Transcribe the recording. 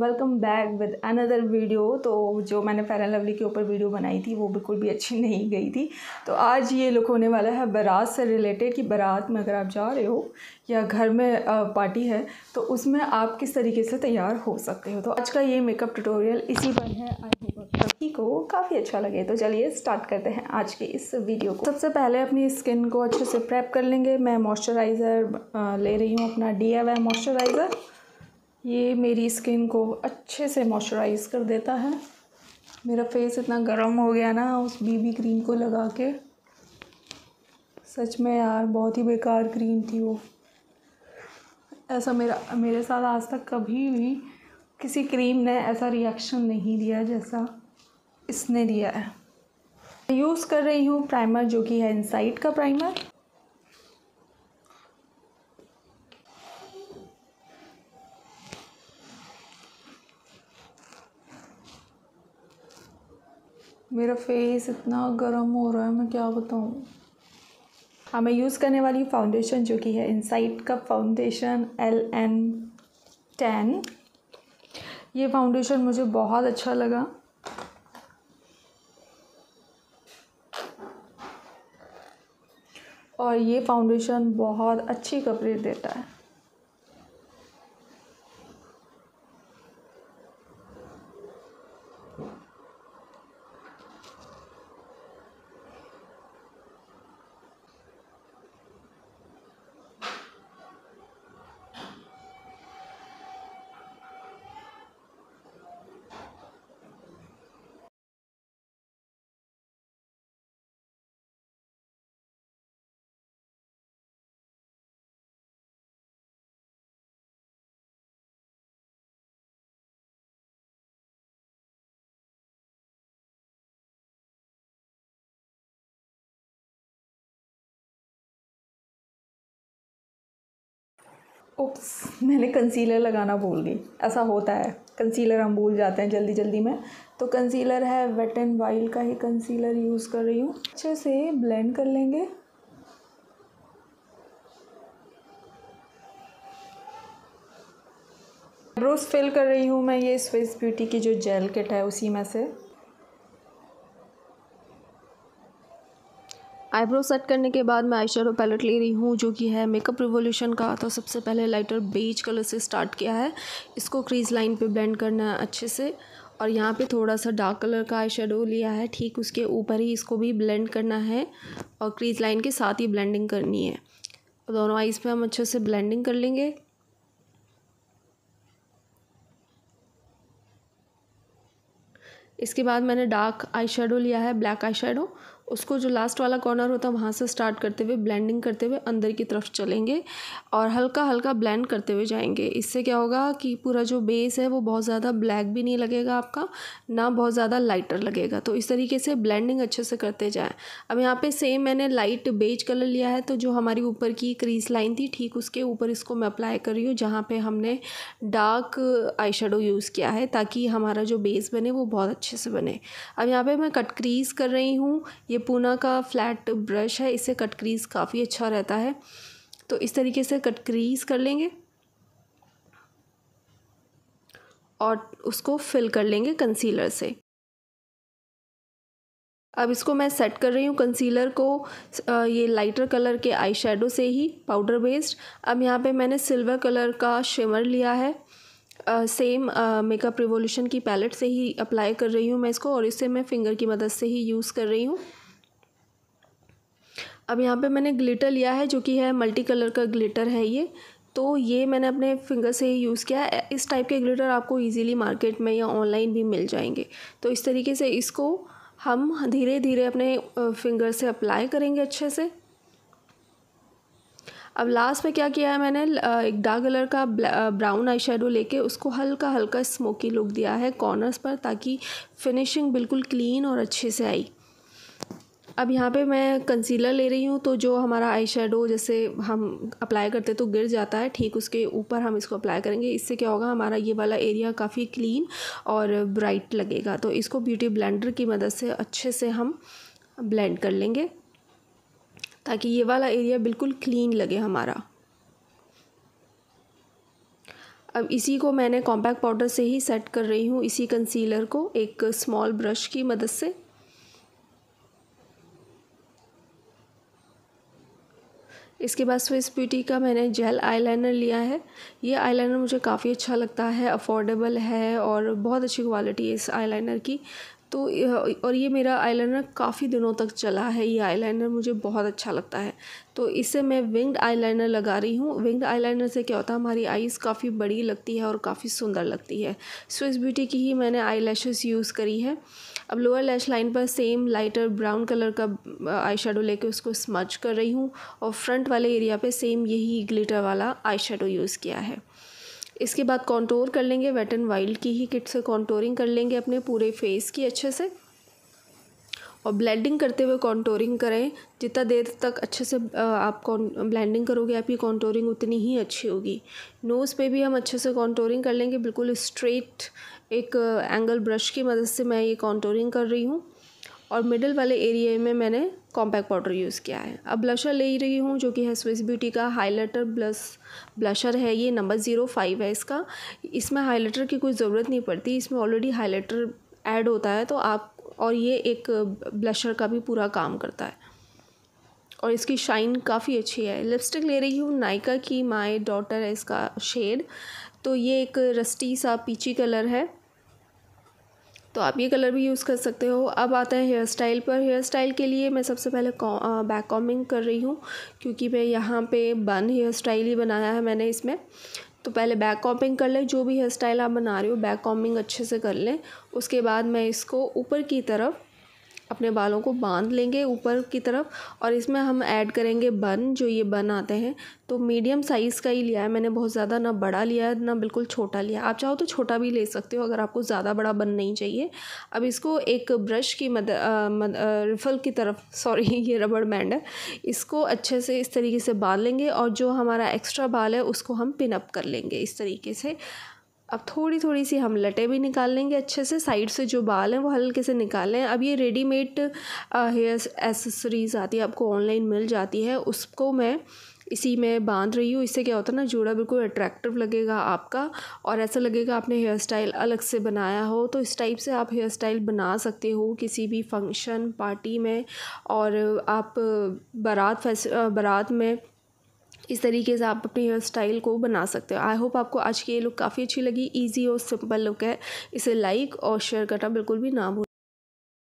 welcome back with another video तो जो मैंने फेर एंड लवली के ऊपर वीडियो बनाई थी वो बिल्कुल भी अच्छी नहीं गई थी तो आज ये लुक होने वाला है बारात से रिलेटेड कि बारात में अगर आप जा रहे हो या घर में पार्टी है तो उसमें आप किस तरीके से तैयार हो सकते हो तो आज का ये मेकअप ट्यूटोरियल इसी पर है आई होप सभी को काफ़ी अच्छा लगे तो चलिए स्टार्ट करते हैं आज के इस वीडियो को सबसे पहले अपनी स्किन को अच्छे से प्रेप कर लेंगे मैं मॉइस्चराइज़र ले रही हूँ अपना डी मॉइस्चराइज़र ये मेरी स्किन को अच्छे से मॉइस्चराइज़ कर देता है मेरा फेस इतना गर्म हो गया ना उस बीबी क्रीम को लगा के सच में यार बहुत ही बेकार क्रीम थी वो ऐसा मेरा मेरे साथ आज तक कभी भी किसी क्रीम ने ऐसा रिएक्शन नहीं दिया जैसा इसने दिया है यूज़ कर रही हूँ प्राइमर जो कि है इनसाइट का प्राइमर मेरा फेस इतना गर्म हो रहा है मैं क्या बताऊँ हाँ मैं यूज़ करने वाली फाउंडेशन जो कि है इनसाइट का फाउंडेशन एल एन टेन ये फाउंडेशन मुझे बहुत अच्छा लगा और ये फाउंडेशन बहुत अच्छी कवरेज देता है उप्स मैंने कंसीलर लगाना भूल गई ऐसा होता है कंसीलर हम भूल जाते हैं जल्दी जल्दी में तो कंसीलर है वेट एंड वाइल्ड का ही कंसीलर यूज़ कर रही हूँ अच्छे से ब्लेंड कर लेंगे रोज़ फिल कर रही हूँ मैं ये स्विस ब्यूटी की जो जेल किट है उसी में से आईब्रो सेट करने के बाद मैं आई पैलेट ले रही हूँ जो कि है मेकअप रिवोल्यूशन का तो सबसे पहले लाइटर बेज कलर से स्टार्ट किया है इसको क्रीज लाइन पे ब्लेंड करना है अच्छे से और यहाँ पे थोड़ा सा डार्क कलर का आई लिया है ठीक उसके ऊपर ही इसको भी ब्लेंड करना है और क्रीज लाइन के साथ ही ब्लेंडिंग करनी है दोनों आइज़ पे हम अच्छे से ब्लेंडिंग कर लेंगे इसके बाद मैंने डार्क आई लिया है ब्लैक आई उसको जो लास्ट वाला कॉर्नर होता है वहाँ से स्टार्ट करते हुए ब्लेंडिंग करते हुए अंदर की तरफ चलेंगे और हल्का हल्का ब्लेंड करते हुए जाएंगे इससे क्या होगा कि पूरा जो बेस है वो बहुत ज़्यादा ब्लैक भी नहीं लगेगा आपका ना बहुत ज़्यादा लाइटर लगेगा तो इस तरीके से ब्लेंडिंग अच्छे से करते जाएँ अब यहाँ पर सेम मैंने लाइट बेज कलर लिया है तो जो हमारी ऊपर की क्रीज लाइन थी ठीक उसके ऊपर इसको मैं अप्लाई कर रही हूँ जहाँ पर हमने डार्क आई यूज़ किया है ताकि हमारा जो बेस बने वो बहुत अच्छे से बने अब यहाँ पर मैं कट क्रीज़ कर रही हूँ ये पूना का फ्लैट ब्रश है इससे कट क्रीज काफ़ी अच्छा रहता है तो इस तरीके से कट क्रीज कर लेंगे और उसको फिल कर लेंगे कंसीलर से अब इसको मैं सेट कर रही हूँ कंसीलर को ये लाइटर कलर के आई शेडो से ही पाउडर बेस्ड अब यहाँ पे मैंने सिल्वर कलर का शिमर लिया है सेम मेकअप रिवोल्यूशन की पैलेट से ही अप्लाई कर रही हूँ मैं इसको और इसे मैं फिंगर की मदद से ही यूज़ कर रही हूँ अब यहाँ पे मैंने ग्लिटर लिया है जो कि है मल्टी कलर का ग्लिटर है ये तो ये मैंने अपने फिंगर से ही यूज़ किया है इस टाइप के ग्लिटर आपको इजीली मार्केट में या ऑनलाइन भी मिल जाएंगे तो इस तरीके से इसको हम धीरे धीरे अपने फिंगर से अप्लाई करेंगे अच्छे से अब लास्ट में क्या किया है मैंने एक डार्क कलर का ब्राउन आई शेडो लेके उसको हल्का हल्का स्मोकी लुक दिया है कॉर्नर्स पर ताकि फिनिशिंग बिल्कुल क्लीन और अच्छे से आई अब यहाँ पे मैं कंसीलर ले रही हूँ तो जो हमारा आई शेडो जैसे हम अप्लाई करते तो गिर जाता है ठीक उसके ऊपर हम इसको अप्लाई करेंगे इससे क्या होगा हमारा ये वाला एरिया काफ़ी क्लीन और ब्राइट लगेगा तो इसको ब्यूटी ब्लेंडर की मदद से अच्छे से हम ब्लेंड कर लेंगे ताकि ये वाला एरिया बिल्कुल क्लीन लगे हमारा अब इसी को मैंने कॉम्पैक्ट पाउडर से ही सेट कर रही हूँ इसी कंसीलर को एक स्मॉल ब्रश की मदद से इसके बाद स्विस ब्यूटी का मैंने जेल आईलाइनर लिया है ये आईलाइनर मुझे काफ़ी अच्छा लगता है अफोर्डेबल है और बहुत अच्छी क्वालिटी है इस आईलाइनर की तो और ये मेरा आईलाइनर काफ़ी दिनों तक चला है ये आईलाइनर मुझे बहुत अच्छा लगता है तो इससे मैं विंग्ड आईलाइनर लगा रही हूँ विंग्ड आईलाइनर से क्या होता है हमारी आईज़ काफ़ी बड़ी लगती है और काफ़ी सुंदर लगती है स्विस ब्यूटी की ही मैंने आई यूज़ करी है अब लोअर लैश लाइन पर सेम लाइटर ब्राउन कलर का आई शेडो लेके उसको स्मच कर रही हूँ और फ्रंट वाले एरिया पर सेम यही ग्लिटर वाला आई शेडो यूज़ किया है इसके बाद कॉन्टोर कर लेंगे वेट एंड वाइल्ड की ही किट से कॉन्टोरिंग कर लेंगे अपने पूरे फेस की अच्छे से और ब्लेंडिंग करते हुए कॉन्टोरिंग करें जितना देर तक अच्छे से आप कॉन् ब्लेंडिंग करोगे आपकी कॉन्टोरिंग उतनी ही अच्छी होगी नोज़ पे भी हम अच्छे से कॉन्टोरिंग कर लेंगे बिल्कुल स्ट्रेट एक एंगल ब्रश की मदद से मैं ये कॉन्टोरिंग कर रही हूँ और मिडल वाले एरिया में मैंने कॉम्पैक्ट पाउडर यूज़ किया है अब ब्लशर ले रही हूँ जो कि है स्विस ब्यूटी का हाइलाइटर ब्लस ब्लशर है ये नंबर ज़ीरो फाइव है इसका इसमें हाइलाइटर की कोई ज़रूरत नहीं पड़ती इसमें ऑलरेडी हाइलाइटर ऐड होता है तो आप और ये एक ब्लशर का भी पूरा काम करता है और इसकी शाइन काफ़ी अच्छी है लिपस्टिक ले रही हूँ नायका की माई डॉटर है इसका शेड तो ये एक रस्टी सा पीची कलर है तो आप ये कलर भी यूज़ कर सकते हो अब आता है हेयर स्टाइल पर हेयर स्टाइल के लिए मैं सबसे पहले बैक कॉमिंग कर रही हूँ क्योंकि मैं यहाँ पे बन हेयर स्टाइल ही बनाया है मैंने इसमें तो पहले बैक कॉम्पिंग कर लें जो भी हेयर स्टाइल आप बना रहे हो बैक कॉमिंग अच्छे से कर लें उसके बाद मैं इसको ऊपर की तरफ अपने बालों को बांध लेंगे ऊपर की तरफ और इसमें हम ऐड करेंगे बन जो ये बन आते हैं तो मीडियम साइज़ का ही लिया है मैंने बहुत ज़्यादा ना बड़ा लिया है ना बिल्कुल छोटा लिया आप चाहो तो छोटा भी ले सकते हो अगर आपको ज़्यादा बड़ा बन नहीं चाहिए अब इसको एक ब्रश की मद, रिफल की तरफ सॉरी ये रबड़ बैंड है इसको अच्छे से इस तरीके से बांध लेंगे और जो हमारा एक्स्ट्रा बाल है उसको हम पिनअप कर लेंगे इस तरीके से अब थोड़ी थोड़ी सी हम लटे भी निकाल लेंगे अच्छे से साइड से जो बाल हैं वो हल्के से निकाल लें अब ये रेडीमेड हेयर एसेसरीज़ आती है आपको ऑनलाइन मिल जाती है उसको मैं इसी में बांध रही हूँ इससे क्या होता है ना जोड़ा बिल्कुल अट्रैक्टिव लगेगा आपका और ऐसा लगेगा आपने हेयर स्टाइल अलग से बनाया हो तो इस टाइप से आप हेयर स्टाइल बना सकते हो किसी भी फंक्शन पार्टी में और आप बारात बारात में इस तरीके से आप अपने हेयर स्टाइल को बना सकते हो आई होप आपको आज की ये लुक काफ़ी अच्छी लगी ईजी और सिंपल लुक है इसे लाइक और शेयर करना बिल्कुल भी ना भूल